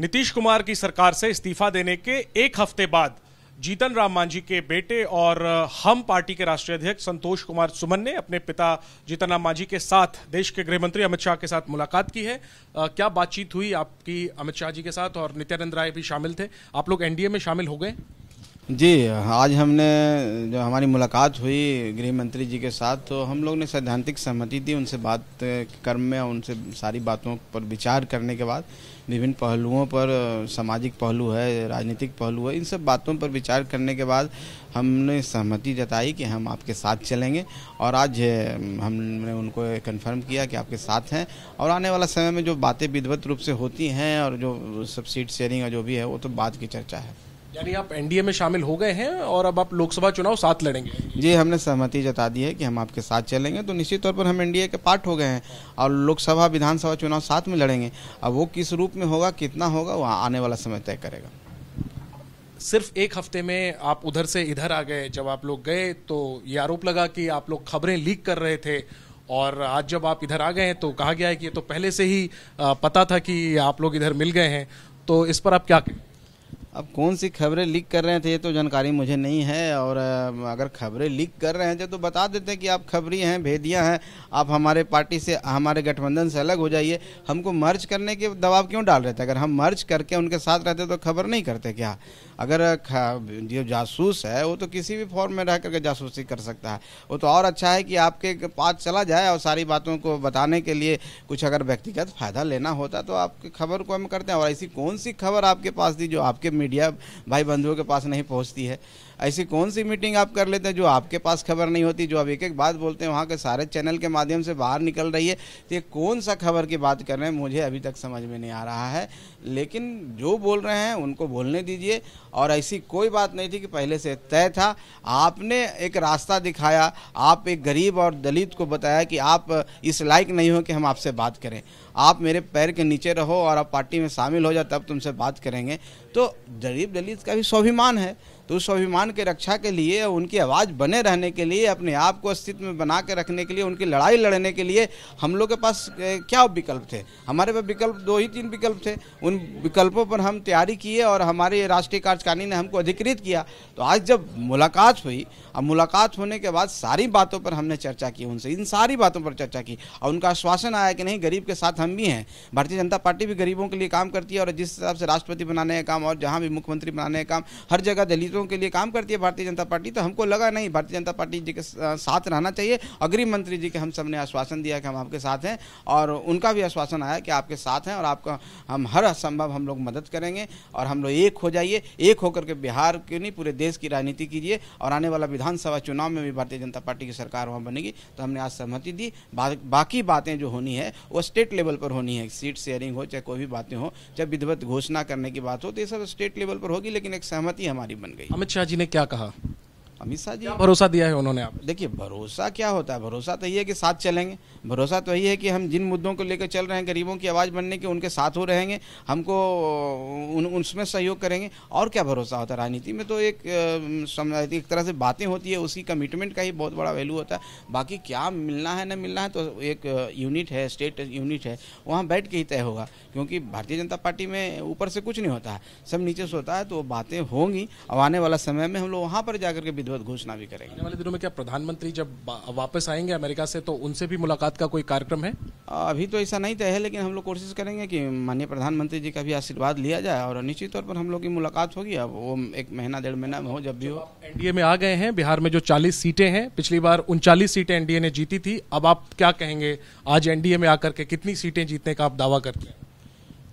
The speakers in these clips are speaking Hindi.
नीतीश कुमार की सरकार से इस्तीफा देने के एक हफ्ते बाद जीतन राम मांझी के बेटे और हम पार्टी के राष्ट्रीय अध्यक्ष संतोष कुमार सुमन ने अपने पिता जीतन राम मांझी के साथ देश के गृह मंत्री अमित शाह के साथ मुलाकात की है आ, क्या बातचीत हुई आपकी अमित शाह जी के साथ और नित्यानंद राय भी शामिल थे आप लोग एनडीए में शामिल हो गए जी आज हमने जो हमारी मुलाकात हुई गृह मंत्री जी के साथ तो हम लोग ने सैद्धांतिक सहमति दी उनसे बात कर्म में उनसे सारी बातों पर विचार करने के बाद विभिन्न पहलुओं पर सामाजिक पहलू है राजनीतिक पहलू है इन सब बातों पर विचार करने के बाद हमने सहमति जताई कि हम आपके साथ चलेंगे और आज हमने उनको कन्फर्म किया कि आपके साथ हैं और आने वाला समय में जो बातें विधिवत रूप से होती हैं और जो सब सीट शेयरिंग जो भी है वो तो बात की चर्चा है यानी आप एनडीए में शामिल हो गए हैं और अब आप लोकसभा चुनाव साथ लड़ेंगे जी हमने सहमति जता दी है कि हम आपके साथ चलेंगे तो निश्चित तौर पर हम एनडीए के पार्ट हो गए हैं और लोकसभा विधानसभा चुनाव साथ में लड़ेंगे अब वो किस रूप में होगा कितना होगा वो आने वाला समय तय करेगा सिर्फ एक हफ्ते में आप उधर से इधर आ गए जब आप लोग गए तो ये आरोप लगा कि आप लोग खबरें लीक कर रहे थे और आज जब आप इधर आ गए तो कहा गया है कि ये तो पहले से ही पता था कि आप लोग इधर मिल गए हैं तो इस पर आप क्या कहें अब कौन सी खबरें लीक कर रहे थे तो ये तो जानकारी मुझे नहीं है और अगर खबरें लीक कर रहे थे तो, तो बता देते कि आप खबरी हैं भेदियाँ हैं आप हमारे पार्टी से हमारे गठबंधन से अलग हो जाइए हमको मर्ज करने के दबाव क्यों डाल रहे थे अगर हम मर्ज करके उनके साथ रहते तो खबर नहीं करते क्या अगर जो जासूस है वो तो किसी भी फॉर्म में रह करके जासूसी कर सकता है वो तो और अच्छा है कि आपके पास चला जाए और सारी बातों को बताने के लिए कुछ अगर व्यक्तिगत फ़ायदा लेना होता तो आपकी खबर को हम करते हैं और ऐसी कौन सी खबर आपके पास थी जो आपके मीडिया भाई बंधुओं के पास नहीं पहुँचती है ऐसी कौन सी मीटिंग आप कर लेते हैं जो आपके पास खबर नहीं होती जो आप एक एक बात बोलते हैं वहाँ के सारे चैनल के माध्यम से बाहर निकल रही है तो ये कौन सा खबर की बात कर रहे हैं मुझे अभी तक समझ में नहीं आ रहा है लेकिन जो बोल रहे हैं उनको बोलने दीजिए और ऐसी कोई बात नहीं थी कि पहले से तय था आपने एक रास्ता दिखाया आप एक गरीब और दलित को बताया कि आप इस लायक नहीं हो कि हम आपसे बात करें आप मेरे पैर के नीचे रहो और आप पार्टी में शामिल हो जाओ तब तुमसे बात करेंगे तो गरीब दलित का भी स्वाभिमान है तो उस स्वाभिमान के रक्षा के लिए उनकी आवाज़ बने रहने के लिए अपने आप को अस्तित्व में बना के रखने के लिए उनकी लड़ाई लड़ने के लिए हम लोग के पास क्या विकल्प थे हमारे पास विकल्प दो ही तीन विकल्प थे उन विकल्पों पर हम तैयारी किए और हमारे राष्ट्रीय कार्यकारिणी ने हमको अधिकृत किया तो आज जब मुलाकात हुई और मुलाकात होने के बाद सारी बातों पर हमने चर्चा की उनसे इन सारी बातों पर चर्चा की और उनका आश्वासन आया कि नहीं गरीब के साथ हम भी हैं भारतीय जनता पार्टी भी गरीबों के लिए काम करती है और जिस हिसाब से राष्ट्रपति बनाने का काम और जहाँ भी मुख्यमंत्री बनाने का काम हर जगह दलितों लोगों के लिए काम करती है भारतीय जनता पार्टी तो हमको लगा नहीं भारतीय जनता पार्टी जी के साथ रहना चाहिए अग्रिम मंत्री जी के हम सबने आश्वासन दिया कि हम आपके साथ हैं और उनका भी आश्वासन आया कि आपके साथ हैं और आपका हम हर संभव हम लोग मदद करेंगे और हम लोग एक हो जाइए एक होकर के बिहार के नहीं पूरे देश की राजनीति कीजिए और आने वाला विधानसभा चुनाव में भी भारतीय जनता पार्टी की सरकार वहाँ बनेगी तो हमने आज सहमति दी बाकी बातें जो होनी है वो स्टेट लेवल पर होनी है सीट शेयरिंग हो चाहे कोई भी बातें हो चाहे विधिवत घोषणा करने की बात हो तो ये सब स्टेट लेवल पर होगी लेकिन एक सहमति हमारी बन गई अमित शाह जी ने क्या कहा अमित शाह जी भरोसा दिया है उन्होंने आप देखिए भरोसा क्या होता है भरोसा तो ये है कि साथ चलेंगे भरोसा तो यही है कि हम जिन मुद्दों को लेकर चल रहे हैं गरीबों की आवाज़ बनने के उनके साथ हो रहेंगे हमको उन उसमें सहयोग करेंगे और क्या भरोसा होता है राजनीति में तो एक एक तरह से बातें होती है उसकी कमिटमेंट का ही बहुत बड़ा वैल्यू होता है बाकी क्या मिलना है ना मिलना है तो एक यूनिट है स्टेट यूनिट है वहाँ बैठ के ही तय होगा क्योंकि भारतीय जनता पार्टी में ऊपर से कुछ नहीं होता है सब नीचे से होता है तो बातें होंगी अब आने वाला समय में हम लोग वहाँ पर जाकर के विधिवत घोषणा भी करेंगे वाले दिनों में क्या प्रधानमंत्री जब वापस आएंगे अमेरिका से तो उनसे भी मुलाकात का कोई कार्यक्रम है अभी तो ऐसा नहीं तय है लेकिन हम लोग कोशिश करेंगे कि माननीय प्रधानमंत्री जी का भी आशीर्वाद लिया जाए और निश्चित तौर पर हम लोग की मुलाकात होगी अब वो एक महीना डेढ़ महीना में हो जब भी हो एनडीए में आ गए हैं बिहार में जो चालीस सीटें हैं पिछली बार उनचालीस सीटें एनडीए ने जीती थी अब आप क्या कहेंगे आज एनडीए में आकर के कितनी सीटें जीतने का आप दावा करते हैं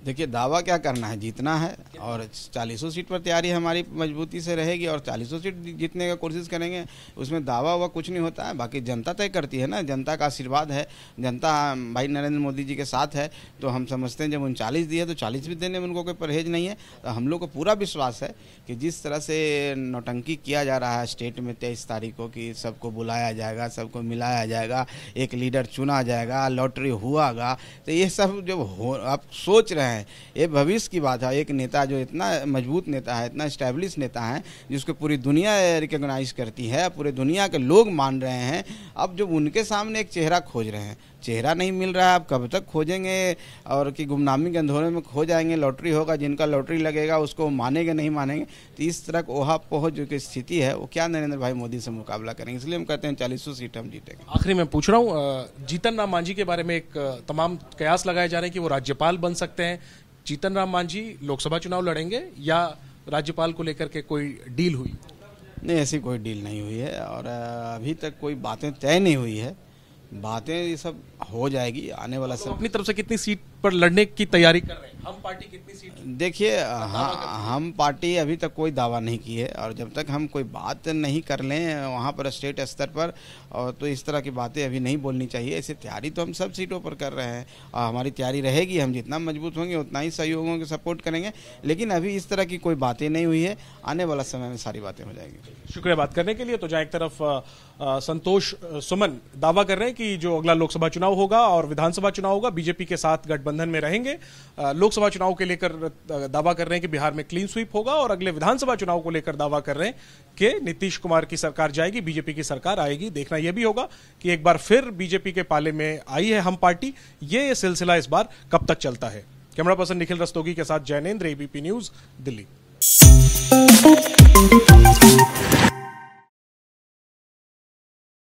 देखिए दावा क्या करना है जीतना है और चालीसों सीट पर तैयारी हमारी मजबूती से रहेगी और चालीसों सीट जीतने का कोशिश करेंगे उसमें दावा हुआ कुछ नहीं होता है बाकी जनता तय करती है ना जनता का आशीर्वाद है जनता भाई नरेंद्र मोदी जी के साथ है तो हम समझते हैं जब उनचालीस दिए तो चालीस भी देने में उनको कोई परहेज नहीं है तो हम लोग को पूरा विश्वास है कि जिस तरह से नौटंकी किया जा रहा है स्टेट में तेईस तारीख को कि सबको बुलाया जाएगा सबको मिलाया जाएगा एक लीडर चुना जाएगा लॉटरी हुआगा तो ये सब जब हो आप सोच रहे हैं है ये भविष्य की बात है एक नेता जो इतना मजबूत नेता है इतना स्टैब्लिश नेता है जिसको पूरी दुनिया रिकोगनाइज करती है पूरे दुनिया के लोग मान रहे हैं अब जब उनके सामने एक चेहरा खोज रहे हैं चेहरा नहीं मिल रहा है आप कब तक खोजेंगे और कि गुमनामी के अंधोरे में खो जाएंगे लॉटरी होगा जिनका लॉटरी लगेगा उसको मानेंगे नहीं मानेंगे तो इस तरह ओहा पोह जो की स्थिति है वो क्या नरेंद्र भाई मोदी से मुकाबला करेंगे इसलिए हम कहते हैं चालीसों सीट हम जीतेंगे आखिरी मैं पूछ रहा हूँ जीतन राम मांझी के बारे में एक तमाम कयास लगाए जा रहे हैं कि वो राज्यपाल बन सकते हैं जीतन राम मांझी लोकसभा चुनाव लड़ेंगे या राज्यपाल को लेकर के कोई डील हुई नहीं ऐसी कोई डील नहीं हुई है और अभी तक कोई बातें तय नहीं हुई है बातें ये सब हो जाएगी आने वाला तो समय अपनी तरफ से कितनी सीट पर लड़ने की तैयारी कर रहे हैं हम पार्टी कितनी सीट देखिए हाँ, हम पार्टी अभी तक कोई दावा नहीं की है और जब तक हम कोई बात नहीं कर लें वहाँ पर स्टेट स्तर पर और तो इस तरह की बातें अभी नहीं बोलनी चाहिए ऐसी तैयारी तो हम सब सीटों पर कर रहे हैं और हमारी तैयारी रहेगी हम जितना मजबूत होंगे उतना ही सहयोगों को सपोर्ट करेंगे लेकिन अभी इस तरह की कोई बातें नहीं हुई है आने वाला समय में सारी बातें हो जाएंगी शुक्रिया बात करने के लिए तो जहाँ एक तरफ संतोष सुमन दावा कर रहे हैं कि जो अगला लोकसभा चुनाव होगा और विधानसभा चुनाव होगा बीजेपी के साथ गठबंधन गठबंधन में रहेंगे लोकसभा चुनाव के लेकर दावा कर रहे हैं कि बिहार में क्लीन स्वीप होगा और अगले विधानसभा चुनाव को लेकर दावा कर रहे हैं कि नीतीश कुमार की सरकार जाएगी बीजेपी की सरकार आएगी देखना यह भी होगा कि एक बार फिर बीजेपी के पाले में आई है हम पार्टी ये, सिलसिला इस बार कब तक चलता है कैमरा पर्सन निखिल रस्तोगी के साथ जैनेन्द्र एबीपी न्यूज दिल्ली